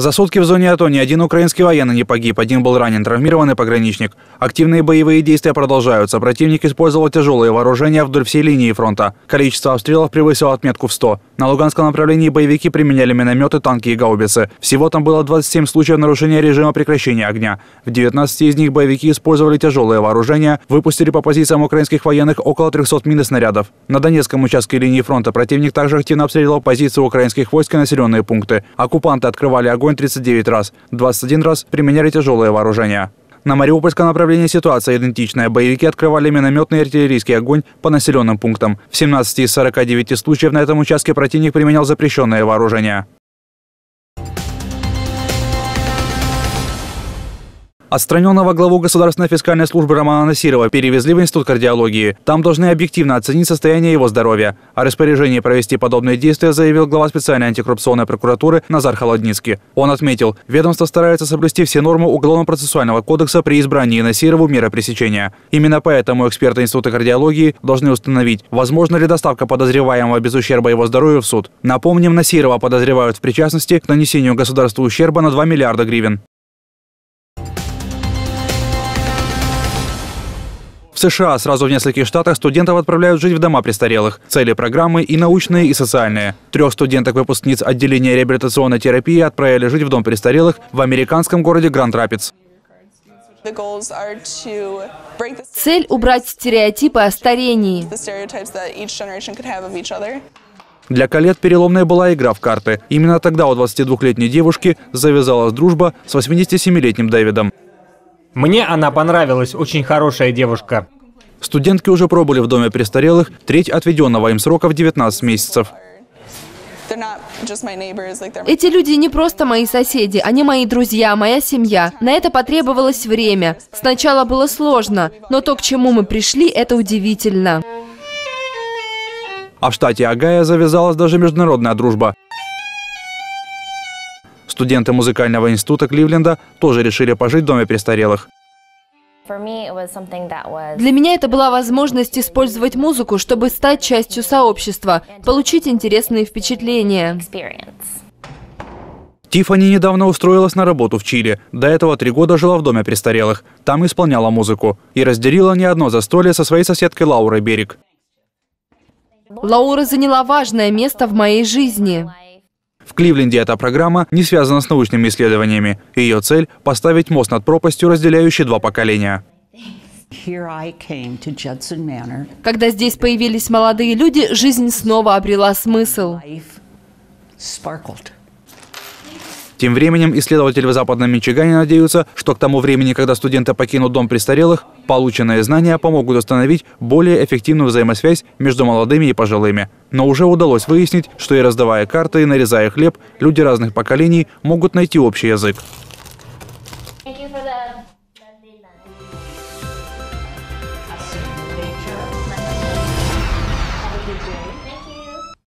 За сутки в зоне АТО ни один украинский военный не погиб, один был ранен, травмированный пограничник. Активные боевые действия продолжаются. Противник использовал тяжелое вооружение вдоль всей линии фронта. Количество обстрелов превысило отметку в 100. На Луганском направлении боевики применяли минометы, танки и гаубицы. Всего там было 27 случаев нарушения режима прекращения огня. В 19 из них боевики использовали тяжелое вооружение, выпустили по позициям украинских военных около 300 мин и снарядов. На Донецком участке линии фронта противник также активно обстреливал позиции украинских войск и населенные пункты. Оккупанты открывали огонь 39 раз, 21 раз применяли тяжелое вооружение. На Мариупольском направлении ситуация идентичная. Боевики открывали минометный и артиллерийский огонь по населенным пунктам. В 17 из 49 случаев на этом участке противник применял запрещенное вооружение. Отстраненного главу Государственной фискальной службы Романа Насирова перевезли в Институт кардиологии. Там должны объективно оценить состояние его здоровья. О распоряжении провести подобные действия заявил глава специальной антикоррупционной прокуратуры Назар Холодницкий. Он отметил, ведомство старается соблюсти все нормы Уголовно-процессуального кодекса при избрании Насирову мера пресечения. Именно поэтому эксперты Института кардиологии должны установить, возможно ли доставка подозреваемого без ущерба его здоровью в суд. Напомним, Насирова подозревают в причастности к нанесению государству ущерба на 2 миллиарда гривен. В США сразу в нескольких штатах студентов отправляют жить в дома престарелых. Цели программы и научные, и социальные. Трех студенток-выпускниц отделения реабилитационной терапии отправили жить в дом престарелых в американском городе Гранд-Рапидс. Цель – убрать стереотипы о старении. Для коллег переломная была игра в карты. Именно тогда у 22-летней девушки завязалась дружба с 87-летним Дэвидом. Мне она понравилась, очень хорошая девушка. Студентки уже пробыли в доме престарелых треть отведенного им срока в 19 месяцев. Эти люди не просто мои соседи, они мои друзья, моя семья. На это потребовалось время. Сначала было сложно, но то, к чему мы пришли, это удивительно. А в штате Агая завязалась даже международная дружба. Студенты музыкального института Кливленда тоже решили пожить в доме престарелых. Для меня это была возможность использовать музыку, чтобы стать частью сообщества, получить интересные впечатления. Тифани недавно устроилась на работу в Чили. До этого три года жила в доме престарелых. Там исполняла музыку. И разделила не одно застолье со своей соседкой Лаурой Берег. Лаура заняла важное место в моей жизни. В Кливленде эта программа не связана с научными исследованиями. Ее цель – поставить мост над пропастью, разделяющей два поколения. Когда здесь появились молодые люди, жизнь снова обрела смысл. Тем временем исследователи в Западном Мичигане надеются, что к тому времени, когда студенты покинут дом престарелых, полученные знания помогут установить более эффективную взаимосвязь между молодыми и пожилыми. Но уже удалось выяснить, что и раздавая карты, и нарезая хлеб, люди разных поколений могут найти общий язык.